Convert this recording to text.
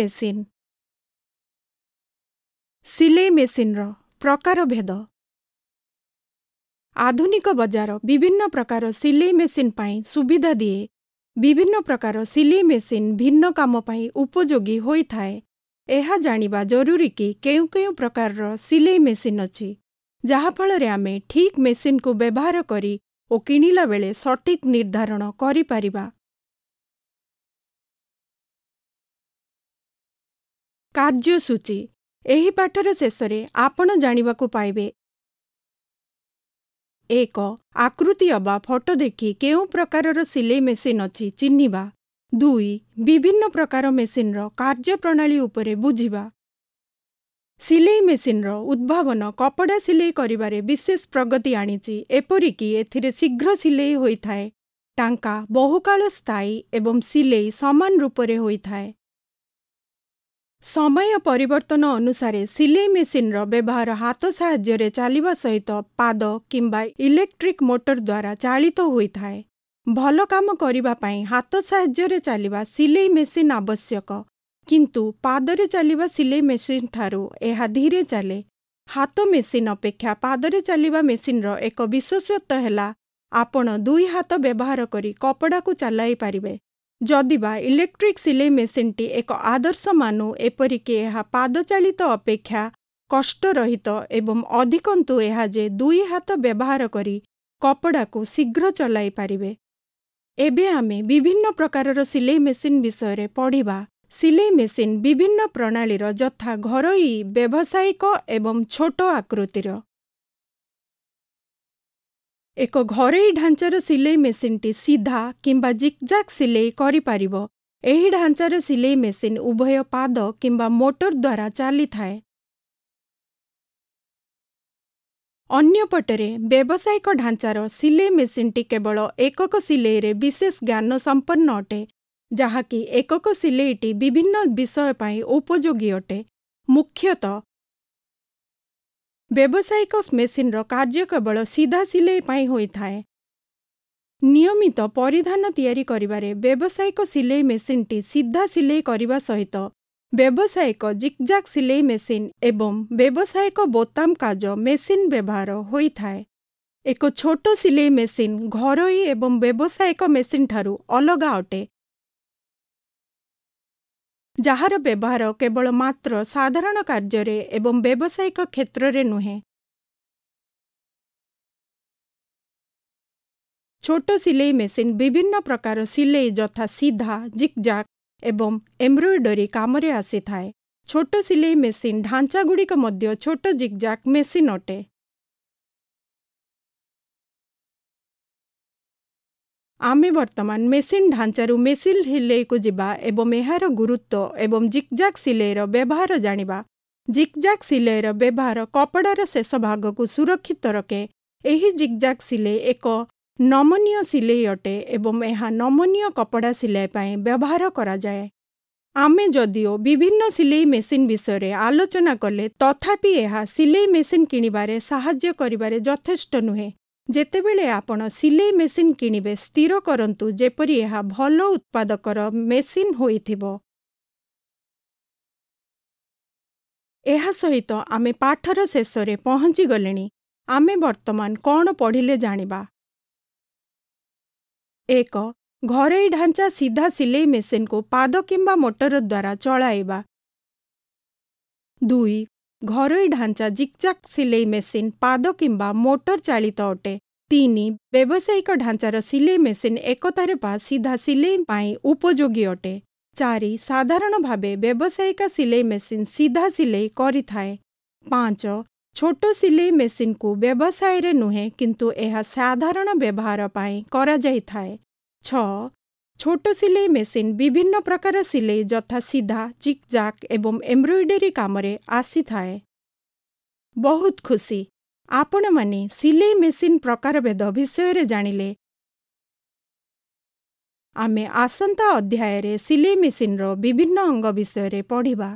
machine ସିଲେଇ ମେସିନ୍ର ପ୍ରକାର ଭେଦ ଆଧୁନିକ ବଜାର ବିଭିନ୍ନ ପ୍ରକାର ସିଲେଇ ମେସିନ୍ ପାଇଁ ସୁବିଧା ଦିଏ ବିଭିନ୍ନ ପ୍ରକାର ସିଲେଇ ମେସିନ୍ ଭିନ୍ନ କାମ ପାଇଁ ଉପଯୋଗୀ ହୋଇଥାଏ ଏହା ଜାଣିବା ଜରୁରୀ କି କେଉଁ କେଉଁ ପ୍ରକାରର ସିଲେଇ ମେସିନ୍ ଅଛି ଯାହାଫଳରେ ଆମେ ଠିକ୍ ମେସିନ୍କୁ ବ୍ୟବହାର କରି ଓ କିଣିଲା ବେଳେ ସଠିକ୍ ନିର୍ଦ୍ଧାରଣ କରିପାରିବା କାର୍ଯ୍ୟସୂଚୀ ଏହି ପାଠର ଶେଷରେ ଆପଣ ଜାଣିବାକୁ ପାଇବେ ଏକ ଆକୃତି ଅବା ଫଟୋ ଦେଖି କେଉଁ ପ୍ରକାରର ସିଲେଇ ମେସିନ୍ ଅଛି ଚିହ୍ନିବା ଦୁଇ ବିଭିନ୍ନ ପ୍ରକାର ମେସିନ୍ର କାର୍ଯ୍ୟପ୍ରଣାଳୀ ଉପରେ ବୁଝିବା ସିଲେଇ ମେସିନ୍ର ଉଦ୍ଭାବନ କପଡ଼ା ସିଲେଇ କରିବାରେ ବିଶେଷ ପ୍ରଗତି ଆଣିଛି ଏପରିକି ଏଥିରେ ଶୀଘ୍ର ସିଲେଇ ହୋଇଥାଏ ଟାଙ୍କା ବହୁକାଳ ସ୍ଥାୟୀ ଏବଂ ସିଲେଇ ସମାନ ରୂପରେ ହୋଇଥାଏ ସମୟ ପରିବର୍ତ୍ତନ ଅନୁସାରେ ସିଲେଇ ମେସିନ୍ର ବ୍ୟବହାର ହାତ ସାହାଯ୍ୟରେ ଚାଲିବା ସହିତ ପାଦ କିମ୍ବା ଇଲେକ୍ଟ୍ରିକ୍ ମୋଟର ଦ୍ୱାରା ଚାଳିତ ହୋଇଥାଏ ଭଲ କାମ କରିବା ପାଇଁ ହାତ ସାହାଯ୍ୟରେ ଚାଲିବା ସିଲେଇ ମେସିନ୍ ଆବଶ୍ୟକ କିନ୍ତୁ ପାଦରେ ଚାଲିବା ସିଲେଇ ମେସିନ୍ ଠାରୁ ଏହା ଧୀରେ ଚାଲେ ହାତ ମେସିନ୍ ଅପେକ୍ଷା ପାଦରେ ଚାଲିବା ମେସିନ୍ର ଏକ ବିଶେଷତ୍ୱ ହେଲା ଆପଣ ଦୁଇ ହାତ ବ୍ୟବହାର କରି କପଡ଼ାକୁ ଚାଲାଇ ପାରିବେ ଯଦିବା ଇଲେକ୍ଟ୍ରିକ୍ ସିଲେଇ ମେସିନ୍ଟି ଏକ ଆଦର୍ଶ ମାନୁ ଏପରିକି ଏହା ପାଦଚାଳିତ ଅପେକ୍ଷା କଷ୍ଟରହିତ ଏବଂ ଅଧିକନ୍ତୁ ଏହା ଯେ ଦୁଇ ହାତ ବ୍ୟବହାର କରି କପଡ଼ାକୁ ଶୀଘ୍ର ଚଲାଇ ପାରିବେ ଏବେ ଆମେ ବିଭିନ୍ନ ପ୍ରକାରର ସିଲେଇ ମେସିନ୍ ବିଷୟରେ ପଢ଼ିବା ସିଲେଇ ମେସିନ୍ ବିଭିନ୍ନ ପ୍ରଣାଳୀର ଯଥା ଘରୋଇ ବ୍ୟବସାୟିକ ଏବଂ ଛୋଟ ଆକୃତିର ଏକ ଘରୋଇ ଢାଞ୍ଚାର ସିଲେଇ ମେସିନ୍ଟି ସିଧା କିମ୍ବା ଜିକ୍ଜାକ୍ ସିଲେଇ କରିପାରିବ ଏହି ଢାଞ୍ଚାର ସିଲେଇ ମେସିନ୍ ଉଭୟ ପାଦ କିମ୍ବା ମୋଟର ଦ୍ୱାରା ଚାଲିଥାଏ ଅନ୍ୟପଟରେ ବ୍ୟବସାୟିକ ଢାଞ୍ଚାର ସିଲେଇ ମେସିନ୍ଟି କେବଳ ଏକକ ସିଲେଇରେ ବିଶେଷ ଜ୍ଞାନ ସମ୍ପନ୍ନ ଅଟେ ଯାହାକି ଏକକ ସିଲେଇଟି ବିଭିନ୍ନ ବିଷୟ ପାଇଁ ଉପଯୋଗୀ ଅଟେ ମୁଖ୍ୟତଃ ବ୍ୟବସାୟିକ ମେସିନ୍ର କାର୍ଯ୍ୟ କେବଳ ସିଧା ସିଲେଇ ପାଇଁ ହୋଇଥାଏ ନିୟମିତ ପରିଧାନ ତିଆରି କରିବାରେ ବ୍ୟବସାୟିକ ସିଲେଇ ମେସିନ୍ଟି ସିଧା ସିଲେଇ କରିବା ସହିତ ବ୍ୟବସାୟିକ ଜିକ୍ଜାକ୍ ସିଲେଇ ମେସିନ୍ ଏବଂ ବ୍ୟବସାୟିକ ବୋତାମ କାଜ ମେସିନ୍ ବ୍ୟବହାର ହୋଇଥାଏ ଏକ ଛୋଟ ସିଲେଇ ମେସିନ୍ ଘରୋଇ ଏବଂ ବ୍ୟବସାୟିକ ମେସିନ୍ଠାରୁ ଅଲଗା ଅଟେ ଯାହାର ବ୍ୟବହାର କେବଳ ମାତ୍ର ସାଧାରଣ କାର୍ଯ୍ୟରେ ଏବଂ ବ୍ୟବସାୟିକ କ୍ଷେତ୍ରରେ ନୁହେଁ ଛୋଟ ସିଲେଇ ମେସିନ୍ ବିଭିନ୍ନ ପ୍ରକାର ସିଲେଇ ଯଥା ସିଧା ଜିକ୍ଜାକ୍ ଏବଂ ଏମ୍ବ୍ରଏଡୋରୀ କାମରେ ଆସିଥାଏ ଛୋଟ ସିଲେଇ ମେସିନ୍ ଢାଞ୍ଚାଗୁଡ଼ିକ ମଧ୍ୟ ଛୋଟ ଜିକ୍ଜାକ୍ ମେସିନ୍ ଅଟେ ଆମେ ବର୍ତ୍ତମାନ ମେସିନ୍ ଢାଞ୍ଚାରୁ ମେସିନ୍ ସିଲେଇକୁ ଯିବା ଏବଂ ଏହାର ଗୁରୁତ୍ୱ ଏବଂ ଜିକ୍ଜାକ୍ ସିଲେଇର ବ୍ୟବହାର ଜାଣିବା ଜିକ୍ଜାକ୍ ସିଲେଇର ବ୍ୟବହାର କପଡ଼ାର ଶେଷ ଭାଗକୁ ସୁରକ୍ଷିତ ରଖେ ଏହି ଜିକ୍ଜାକ୍ ସିଲେଇ ଏକ ନମନୀୟ ସିଲେଇ ଅଟେ ଏବଂ ଏହା ନମନୀୟ କପଡ଼ା ସିଲେଇ ପାଇଁ ବ୍ୟବହାର କରାଯାଏ ଆମେ ଯଦିଓ ବିଭିନ୍ନ ସିଲେଇ ମେସିନ୍ ବିଷୟରେ ଆଲୋଚନା କଲେ ତଥାପି ଏହା ସିଲେଇ ମେସିନ୍ କିଣିବାରେ ସାହାଯ୍ୟ କରିବାରେ ଯଥେଷ୍ଟ ନୁହେଁ ଯେତେବେଳେ ଆପଣ ସିଲେଇ ମେସିନ୍ କିଣିବେ ସ୍ଥିର କରନ୍ତୁ ଯେପରି ଏହା ଭଲ ଉତ୍ପାଦକର ମେସିନ୍ ହୋଇଥିବ ଏହା ସହିତ ଆମେ ପାଠର ଶେଷରେ ପହଞ୍ଚିଗଲେଣି ଆମେ ବର୍ତ୍ତମାନ କ'ଣ ପଢ଼ିଲେ ଜାଣିବା ଏକ ଘରୋଇ ଢାଞ୍ଚା ସିଧା ସିଲେଇ ମେସିନ୍କୁ ପାଦ କିମ୍ବା ମୋଟର ଦ୍ୱାରା ଚଳାଇବା ଦୁଇ ଘରୋଇ ଢାଞ୍ଚା ଜିକ୍ଜାକ୍ ସିଲେଇ ମେସିନ୍ ପାଦ କିମ୍ବା ମୋଟର ଚାଳିତ ଅଟେ ତିନି ବ୍ୟବସାୟିକ ଢାଞ୍ଚାର ସିଲେଇ ମେସିନ୍ ଏକତାରେ ବା ସିଧା ସିଲେଇ ପାଇଁ ଉପଯୋଗୀ ଅଟେ ଚାରି ସାଧାରଣ ଭାବେ ବ୍ୟବସାୟିକ ସିଲେଇ ମେସିନ୍ ସିଧା ସିଲେଇ କରିଥାଏ ପାଞ୍ଚ ଛୋଟ ସିଲେଇ ମେସିନ୍କୁ ବ୍ୟବସାୟରେ ନୁହେଁ କିନ୍ତୁ ଏହା ସାଧାରଣ ବ୍ୟବହାର ପାଇଁ କରାଯାଇଥାଏ ଛଅ ଛୋଟ ସିଲେଇ ମେସିନ୍ ବିଭିନ୍ନ ପ୍ରକାର ସିଲେଇ ଯଥା ସିଧା ଚିକ୍ଜାକ୍ ଏବଂ ଏମ୍ବ୍ରଏଡରୀ କାମରେ ଆସିଥାଏ ବହୁତ ଖୁସି ଆପଣମାନେ ସିଲେଇ ମେସିନ୍ ପ୍ରକାରଭେଦ ବିଷୟରେ ଜାଣିଲେ ଆମେ ଆସନ୍ତା ଅଧ୍ୟାୟରେ ସିଲେଇ ମେସିନ୍ର ବିଭିନ୍ନ ଅଙ୍ଗ ବିଷୟରେ ପଢ଼ିବା